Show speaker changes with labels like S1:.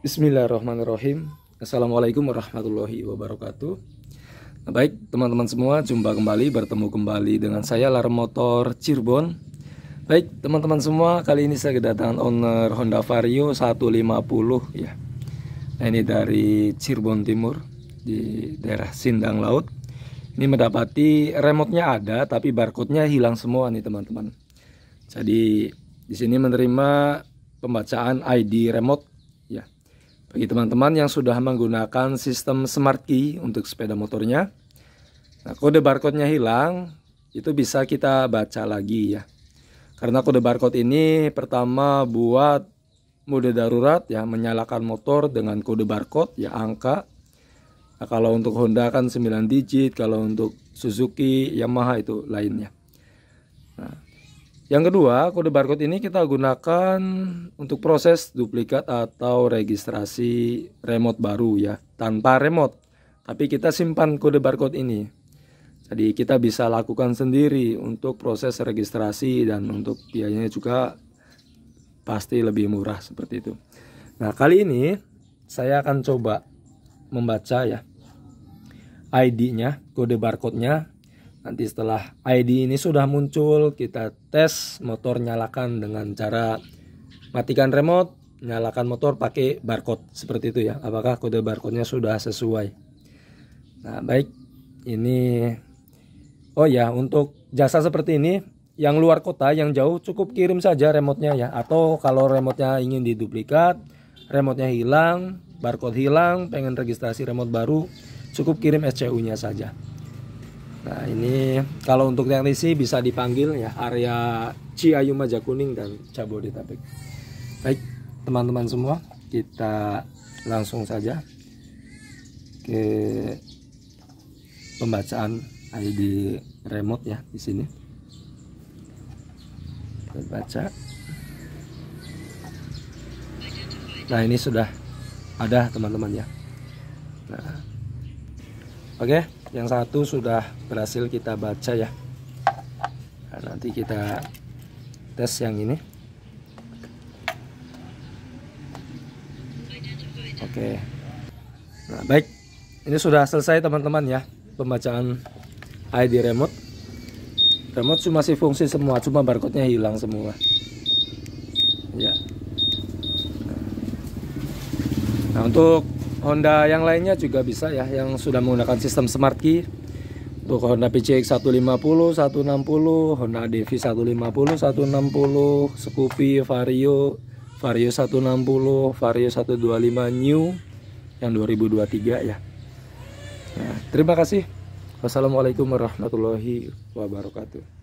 S1: Bismillahirrahmanirrahim. Assalamualaikum warahmatullahi wabarakatuh. Nah, baik, teman-teman semua, jumpa kembali, bertemu kembali dengan saya Lar Motor Cirebon. Baik, teman-teman semua, kali ini saya kedatangan owner Honda Vario 150 ya. Nah, ini dari Cirebon Timur di daerah Sindang Laut. Ini mendapati remote nya ada tapi barcode-nya hilang semua nih, teman-teman. Jadi di sini menerima pembacaan ID remote bagi teman-teman yang sudah menggunakan sistem Smart Key untuk sepeda motornya, nah kode barcode-nya hilang, itu bisa kita baca lagi ya. Karena kode barcode ini pertama buat mode darurat ya menyalakan motor dengan kode barcode ya angka. Nah, kalau untuk Honda kan 9 digit, kalau untuk Suzuki, Yamaha itu lainnya. Nah, yang kedua, kode barcode ini kita gunakan untuk proses duplikat atau registrasi remote baru ya, tanpa remote. Tapi kita simpan kode barcode ini. Jadi kita bisa lakukan sendiri untuk proses registrasi dan untuk biayanya juga pasti lebih murah seperti itu. Nah, kali ini saya akan coba membaca ya ID-nya, kode barcode-nya Nanti setelah ID ini sudah muncul, kita tes motor nyalakan dengan cara matikan remote, nyalakan motor pakai barcode seperti itu ya. Apakah kode barcode-nya sudah sesuai? Nah, baik. Ini Oh ya, untuk jasa seperti ini yang luar kota yang jauh cukup kirim saja remote-nya ya atau kalau remote-nya ingin diduplikat, remote-nya hilang, barcode hilang, pengen registrasi remote baru, cukup kirim SCU-nya saja. Nah ini kalau untuk teknisi bisa dipanggil ya area Ciayu Majakuning dan Jabodetabek. Baik teman-teman semua kita langsung saja ke pembacaan ID remote ya di sini. Kita baca. Nah ini sudah ada teman-teman ya. Nah Oke, yang satu sudah berhasil kita baca ya. Nah, nanti kita tes yang ini. Oke. Nah, baik. Ini sudah selesai teman-teman ya pembacaan ID remote. Remote cuma sih fungsi semua, cuma barcode-nya hilang semua. Ya. Nah, untuk Honda yang lainnya juga bisa ya yang sudah menggunakan sistem smart key untuk Honda PCX 150, 160, Honda DV 150, 160, Scoopy, Vario, Vario 160, Vario 125 New yang 2023 ya. Nah, terima kasih. Wassalamualaikum warahmatullahi wabarakatuh.